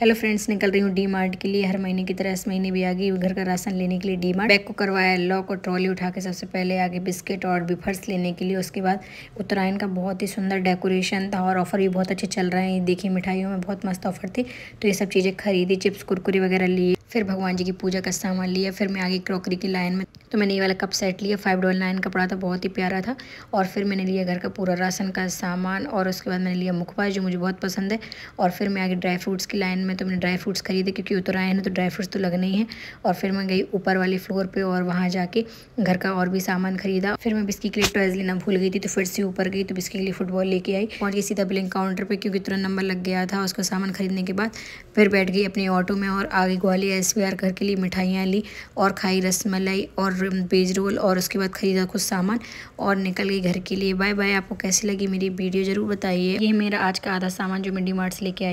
hello friends निकल रही हूँ डी मार्ट के लिए हर महीने की तरह इस महीने भी आ गई घर का राशन लेने के लिए डी मार्ट बैग को करवाया लॉक और ट्रॉली उठा के सबसे पहले आगे बिस्किट और बिफर्स लेने के लिए उसके बाद उत्तरायण का बहुत ही सुंदर डेकोरेशन था और ऑफ़र भी बहुत अच्छे चल रहे हैं देखिए मिठाइयों में बहुत मस्त ऑफर थी तो ये सब चीज़ें खरीदी चिप्स कुरकुरी वगैरह लिए फिर भगवान जी की पूजा का सामान लिया फिर मैं आगे क्रॉकरी की लाइन में तो मैंने ये वाला कप सेट लिया फाइव डबल नाइन कपड़ा था बहुत ही प्यारा था और फिर मैंने लिया घर का पूरा राशन का सामान और उसके बाद मैंने लिया मुखबा जो मुझे बहुत पसंद है और फिर मैं आगे ड्राई फ्रूट्स की लाइन में तो मैंने ड्राई फ्रूट्स ख़रीदे क्योंकि उतरा आए ना तो ड्राई फ्रूट्स तो लगने ही हैं और फिर मैं गई ऊपर वाले फ्लोर पे और वहाँ जाके घर का और भी सामान खरीदा फिर मैं बिस्की के लिए टॉयज लेना भूल गई थी तो फिर से ऊपर गई तो बिस्की के लिए फुटबॉल लेके आई पहुँच गई सीधा बिलिंग काउंटर पर क्योंकि तुरंत नंबर लग गया था उसका सामान खरीदने के बाद फिर बैठ गई अपने ऑटो में और आगे ग्वालियर एस घर के लिए मिठाइयाँ ली और खाई मलाई और बेज रोल और उसके बाद ख़रीदा कुछ सामान और निकल गई घर के लिए बाय बाय आपको कैसी लगी मेरी वीडियो ज़रूर बताइए ये मेरा आज का आधा सामान जो मैं डी मार्ट से लेके आई